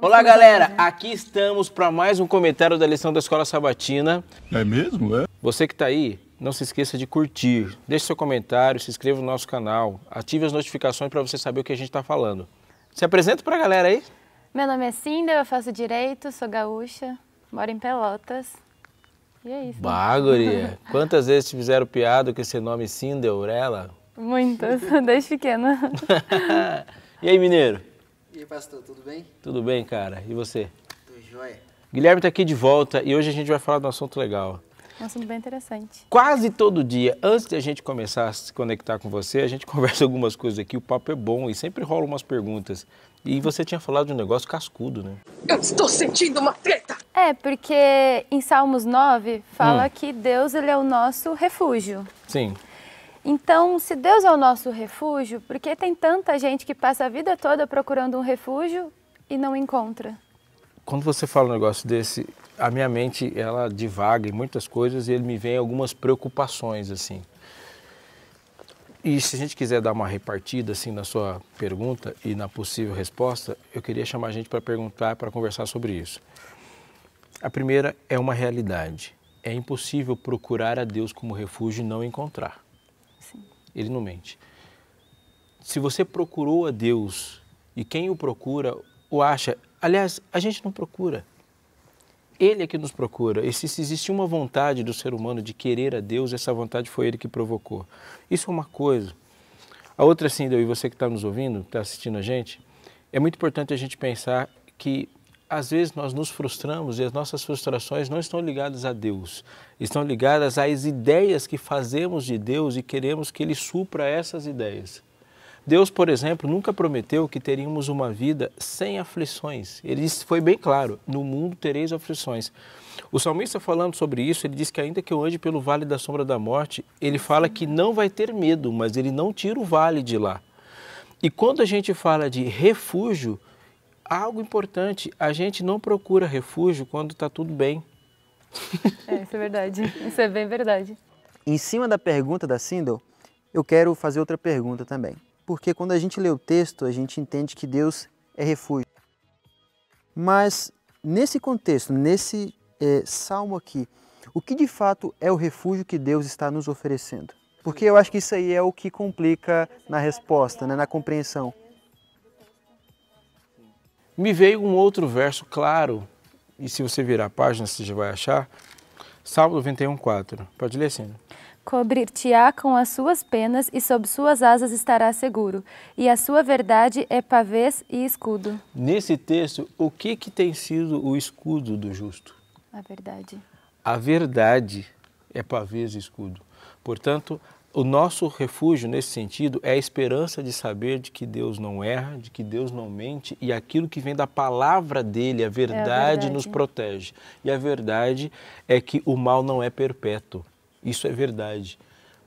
Estamos Olá, galera! Aqui estamos para mais um comentário da lição da Escola Sabatina. É mesmo? É? Você que está aí, não se esqueça de curtir, deixe seu comentário, se inscreva no nosso canal, ative as notificações para você saber o que a gente está falando. Se apresenta para a galera aí. Meu nome é Cinda, eu faço Direito, sou gaúcha, moro em Pelotas. E é isso. Bagoria! Quantas vezes te fizeram piada com esse nome Cinda Aurela? Muitas, desde pequena. e aí, mineiro? E aí, pastor, tudo bem? Tudo bem, cara. E você? Tudo jóia. Guilherme está aqui de volta e hoje a gente vai falar de um assunto legal. Um assunto bem interessante. Quase todo dia, antes de a gente começar a se conectar com você, a gente conversa algumas coisas aqui, o papo é bom e sempre rolam umas perguntas. E você tinha falado de um negócio cascudo, né? Eu estou sentindo uma treta! É, porque em Salmos 9 fala hum. que Deus ele é o nosso refúgio. Sim. Então, se Deus é o nosso refúgio, por que tem tanta gente que passa a vida toda procurando um refúgio e não encontra? Quando você fala um negócio desse, a minha mente ela divaga em muitas coisas e ele me vem algumas preocupações assim. E se a gente quiser dar uma repartida assim na sua pergunta e na possível resposta, eu queria chamar a gente para perguntar, para conversar sobre isso. A primeira é uma realidade. É impossível procurar a Deus como refúgio e não encontrar ele não mente. Se você procurou a Deus e quem o procura o acha, aliás, a gente não procura. Ele é que nos procura. E se existe uma vontade do ser humano de querer a Deus, essa vontade foi ele que provocou. Isso é uma coisa. A outra, assim, e você que está nos ouvindo, está assistindo a gente, é muito importante a gente pensar que às vezes nós nos frustramos e as nossas frustrações não estão ligadas a Deus, estão ligadas às ideias que fazemos de Deus e queremos que Ele supra essas ideias. Deus, por exemplo, nunca prometeu que teríamos uma vida sem aflições. Ele disse, foi bem claro: no mundo tereis aflições. O salmista, falando sobre isso, ele diz que, ainda que eu ande pelo vale da sombra da morte, ele fala que não vai ter medo, mas ele não tira o vale de lá. E quando a gente fala de refúgio, algo importante, a gente não procura refúgio quando está tudo bem. É, isso é verdade. Isso é bem verdade. Em cima da pergunta da Sindel, eu quero fazer outra pergunta também. Porque quando a gente lê o texto, a gente entende que Deus é refúgio. Mas nesse contexto, nesse é, salmo aqui, o que de fato é o refúgio que Deus está nos oferecendo? Porque eu acho que isso aí é o que complica na resposta, né, na compreensão me veio um outro verso claro, e se você virar a página, você já vai achar. Salmo 91, 4. Pode ler, assim. Cobrir-te-á com as suas penas e sob suas asas estará seguro, e a sua verdade é pavês e escudo. Nesse texto, o que, que tem sido o escudo do justo? A verdade. A verdade é pavês e escudo. Portanto, o nosso refúgio nesse sentido é a esperança de saber de que Deus não erra, de que Deus não mente e aquilo que vem da palavra dele, a verdade, é a verdade. nos protege. E a verdade é que o mal não é perpétuo. Isso é verdade.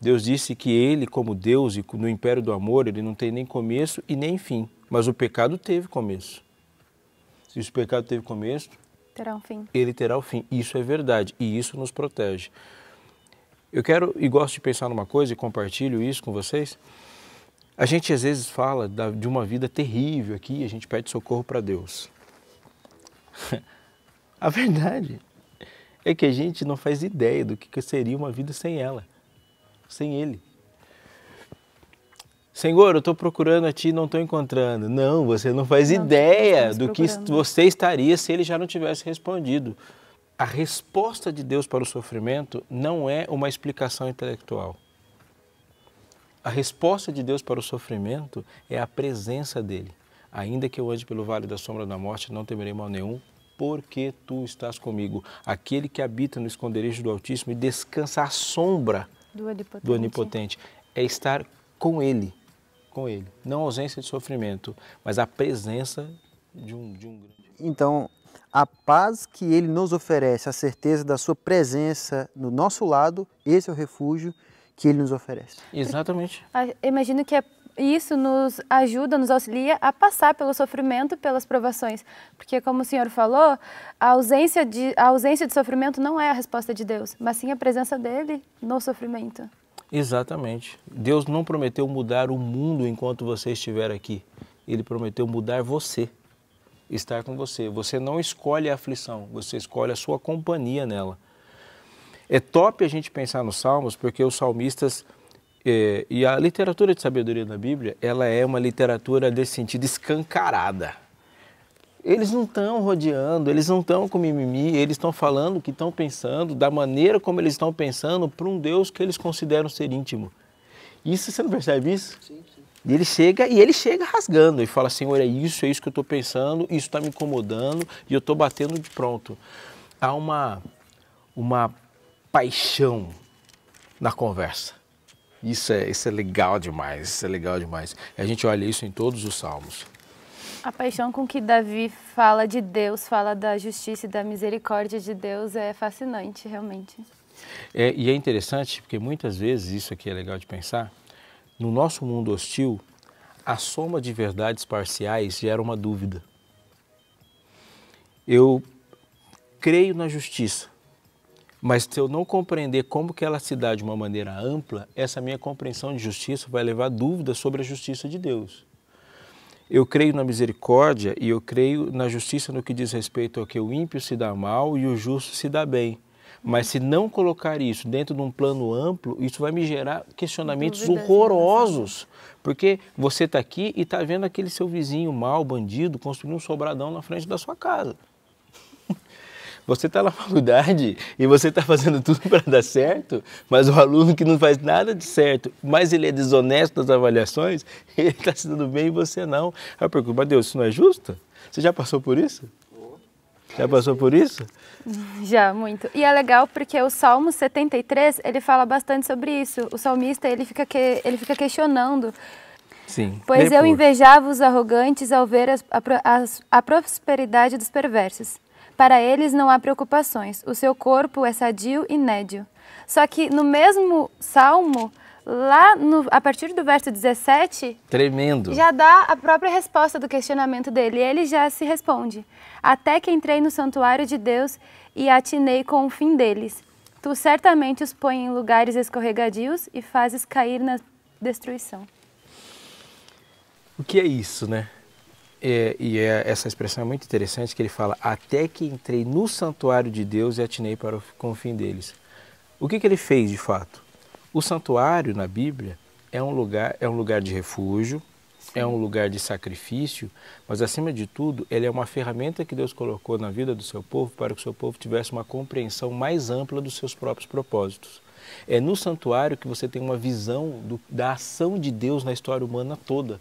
Deus disse que ele, como Deus e no império do amor, ele não tem nem começo e nem fim. Mas o pecado teve começo. Se o pecado teve começo, terá um fim. Ele terá o um fim. Isso é verdade e isso nos protege. Eu quero e gosto de pensar numa coisa e compartilho isso com vocês. A gente às vezes fala de uma vida terrível aqui, e a gente pede socorro para Deus. a verdade é que a gente não faz ideia do que seria uma vida sem ela, sem Ele. Senhor, eu estou procurando a ti e não estou encontrando. Não, você não faz não, ideia do que você estaria se ele já não tivesse respondido a resposta de Deus para o sofrimento não é uma explicação intelectual. A resposta de Deus para o sofrimento é a presença dele. Ainda que eu ande pelo vale da sombra da morte, não temerei mal nenhum, porque tu estás comigo. Aquele que habita no esconderijo do Altíssimo e descansa à sombra do Onipotente, do onipotente é estar com ele, com ele. Não ausência de sofrimento, mas a presença de um, de um grande. Então, a paz que ele nos oferece, a certeza da sua presença no nosso lado, esse é o refúgio que ele nos oferece. Exatamente. Imagino que é, isso nos ajuda, nos auxilia a passar pelo sofrimento, pelas provações. Porque, como o senhor falou, a ausência de, a ausência de sofrimento não é a resposta de Deus, mas sim a presença dele no sofrimento. Exatamente. Deus não prometeu mudar o mundo enquanto você estiver aqui. Ele prometeu mudar você estar com você. Você não escolhe a aflição, você escolhe a sua companhia nela. É top a gente pensar nos salmos, porque os salmistas é, e a literatura de sabedoria da Bíblia, ela é uma literatura desse sentido escancarada. Eles não estão rodeando, eles não estão com mimimi, eles estão falando o que estão pensando, da maneira como eles estão pensando, para um Deus que eles consideram ser íntimo. Isso, você não percebe isso? Sim, sim. E ele chega e ele chega rasgando e fala: Senhor, é isso, é isso que eu estou pensando, isso está me incomodando e eu estou batendo de pronto. Há uma, uma paixão na conversa. Isso é, isso é legal demais, isso é legal demais. A gente olha isso em todos os salmos. A paixão com que Davi fala de Deus, fala da justiça e da misericórdia de Deus é fascinante, realmente. É, e é interessante, porque muitas vezes, isso aqui é legal de pensar, no nosso mundo hostil, a soma de verdades parciais gera uma dúvida. Eu creio na justiça, mas se eu não compreender como que ela se dá de uma maneira ampla, essa minha compreensão de justiça vai levar dúvidas sobre a justiça de Deus. Eu creio na misericórdia e eu creio na justiça no que diz respeito ao que o ímpio se dá mal e o justo se dá bem. Mas se não colocar isso dentro de um plano amplo, isso vai me gerar questionamentos né, horrorosos. Porque você está aqui e está vendo aquele seu vizinho mal, bandido, construir um sobradão na frente da sua casa. Você está na faculdade e você está fazendo tudo para dar certo, mas o aluno que não faz nada de certo, mas ele é desonesto nas avaliações, ele está se dando bem e você não. Ah, pergunta, mas Deus, isso não é justo? Você já passou por isso? Já passou por isso? Já, muito. E é legal porque o Salmo 73, ele fala bastante sobre isso. O salmista, ele fica, que, ele fica questionando. Sim. Pois eu por. invejava os arrogantes ao ver as, a, a, a prosperidade dos perversos. Para eles não há preocupações. O seu corpo é sadio e nédio. Só que no mesmo salmo, lá no, a partir do verso 17. Tremendo. Já dá a própria resposta do questionamento dele. Ele já se responde: Até que entrei no santuário de Deus e atinei com o fim deles. Tu certamente os põe em lugares escorregadios e fazes cair na destruição. O que é isso, né? É, e é, essa expressão é muito interessante que ele fala: Até que entrei no santuário de Deus e atinei para o, com o fim deles. O que, que ele fez de fato? O santuário na Bíblia é um lugar, é um lugar de refúgio, Sim. é um lugar de sacrifício, mas acima de tudo, ele é uma ferramenta que Deus colocou na vida do seu povo para que o seu povo tivesse uma compreensão mais ampla dos seus próprios propósitos. É no santuário que você tem uma visão do, da ação de Deus na história humana toda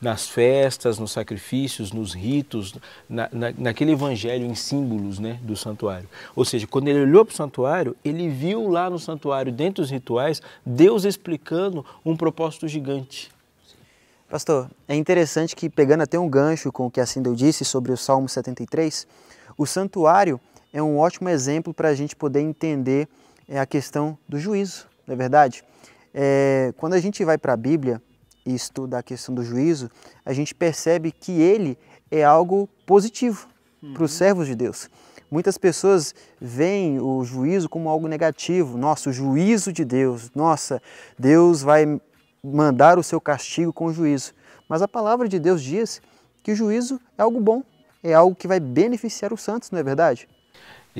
nas festas, nos sacrifícios, nos ritos, na, na, naquele evangelho em símbolos né, do santuário. Ou seja, quando ele olhou para o santuário, ele viu lá no santuário, dentro dos rituais, Deus explicando um propósito gigante. Pastor, é interessante que, pegando até um gancho com o que a Sindel disse sobre o Salmo 73, o santuário é um ótimo exemplo para a gente poder entender é, a questão do juízo, não é verdade? É, quando a gente vai para a Bíblia, e estuda a questão do juízo, a gente percebe que ele é algo positivo uhum. para os uhum. servos de Deus. Muitas pessoas veem o juízo como algo negativo. Nossa, o juízo de Deus. Nossa, Deus vai mandar o seu castigo com o juízo. Mas a palavra de Deus diz que o juízo é algo bom, é algo que vai beneficiar os santos, não é verdade?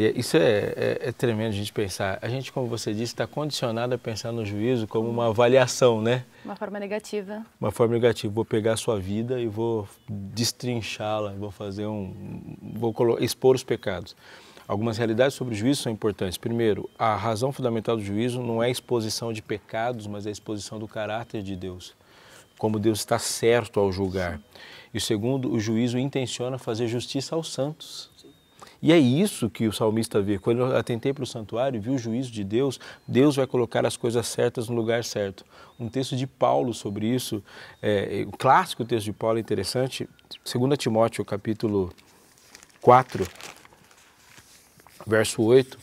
E é, isso é, é, é, tremendo a gente pensar. A gente, como você disse, está condicionado a pensar no juízo como uma avaliação, né? Uma forma negativa. Uma forma negativa. Vou pegar a sua vida e vou destrinchá-la, vou fazer um, vou expor os pecados. Algumas realidades sobre o juízo são importantes. Primeiro, a razão fundamental do juízo não é a exposição de pecados, mas é a exposição do caráter de Deus. Como Deus está certo ao julgar. Sim. E segundo, o juízo intenciona fazer justiça aos santos. E é isso que o salmista vê. Quando eu atentei para o santuário, vi o juízo de Deus, Deus vai colocar as coisas certas no lugar certo. Um texto de Paulo sobre isso, é, clássico texto de Paulo interessante, 2 Timóteo capítulo 4, verso 8,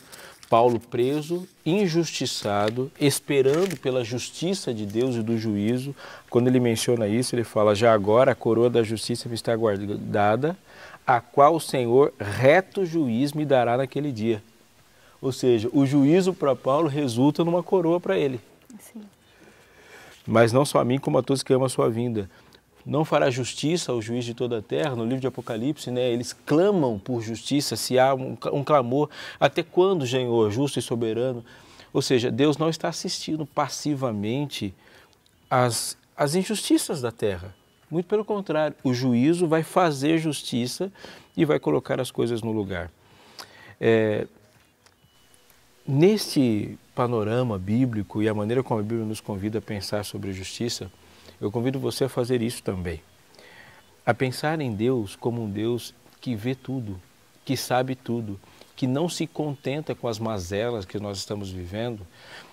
Paulo preso, injustiçado, esperando pela justiça de Deus e do juízo. Quando ele menciona isso, ele fala: Já agora a coroa da justiça me está guardada, a qual o Senhor reto juiz me dará naquele dia. Ou seja, o juízo para Paulo resulta numa coroa para ele. Sim. Mas não só a mim, como a todos que amam a sua vinda. Não fará justiça ao juiz de toda a terra, no livro de Apocalipse, né? Eles clamam por justiça, se há um, um clamor. Até quando, Senhor, justo e soberano? Ou seja, Deus não está assistindo passivamente às, às injustiças da terra. Muito pelo contrário, o juízo vai fazer justiça e vai colocar as coisas no lugar. É, neste panorama bíblico e a maneira como a Bíblia nos convida a pensar sobre a justiça, eu convido você a fazer isso também. A pensar em Deus como um Deus que vê tudo, que sabe tudo, que não se contenta com as mazelas que nós estamos vivendo,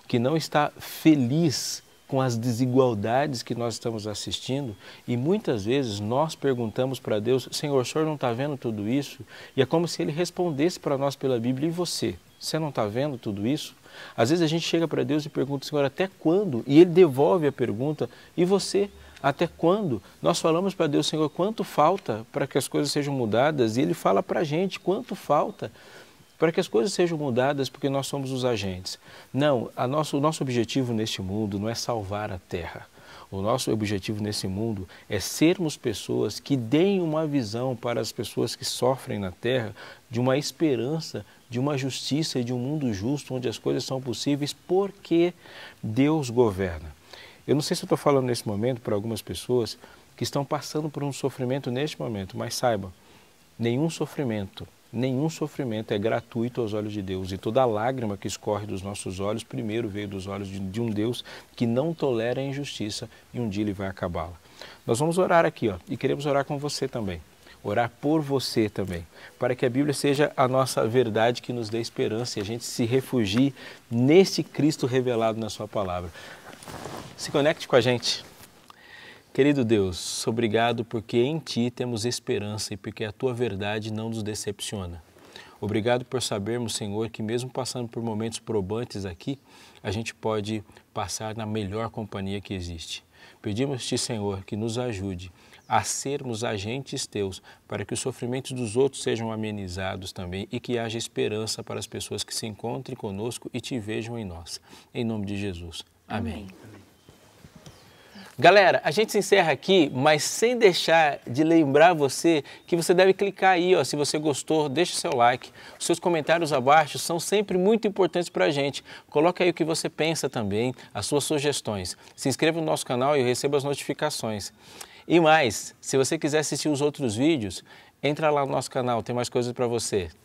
que não está feliz com as desigualdades que nós estamos assistindo e muitas vezes nós perguntamos para Deus: Senhor, o senhor não está vendo tudo isso? E é como se ele respondesse para nós pela Bíblia: E você? Você não está vendo tudo isso? Às vezes a gente chega para Deus e pergunta: Senhor, até quando? E ele devolve a pergunta: E você? Até quando? Nós falamos para Deus, Senhor, quanto falta para que as coisas sejam mudadas? E Ele fala para a gente quanto falta para que as coisas sejam mudadas porque nós somos os agentes. Não, nosso, o nosso objetivo neste mundo não é salvar a Terra. O nosso objetivo nesse mundo é sermos pessoas que deem uma visão para as pessoas que sofrem na Terra de uma esperança, de uma justiça e de um mundo justo onde as coisas são possíveis porque Deus governa. Eu não sei se estou falando nesse momento para algumas pessoas que estão passando por um sofrimento neste momento, mas saibam, nenhum sofrimento nenhum sofrimento é gratuito aos olhos de Deus. E toda lágrima que escorre dos nossos olhos, primeiro veio dos olhos de, um Deus que não tolera a injustiça e um dia ele vai acabá-la. Nós vamos orar aqui, ó, e queremos orar com você também. Orar por você também, para que a Bíblia seja a nossa verdade que nos dê esperança e a gente se refugie nesse Cristo revelado na Sua palavra. Se conecte com a gente. Querido Deus, obrigado porque em Ti temos esperança e porque a Tua verdade não nos decepciona. Obrigado por sabermos, Senhor, que mesmo passando por momentos probantes aqui, a gente pode passar na melhor companhia que existe. Pedimos-te, Senhor, que nos ajude a sermos agentes teus, para que os sofrimentos dos outros sejam amenizados também e que haja esperança para as pessoas que se encontrem conosco e te vejam em nós. Em nome de Jesus. Amém. Amém. Galera, a gente se encerra aqui, mas sem deixar de lembrar você que você deve clicar aí, ó, se você gostou, deixa o seu like. Os seus comentários abaixo são sempre muito importantes para a gente. Coloque aí o que você pensa também, as suas sugestões. Se inscreva no nosso canal e receba as notificações. E mais, se você quiser assistir os outros vídeos, entra lá no nosso canal, tem mais coisas para você.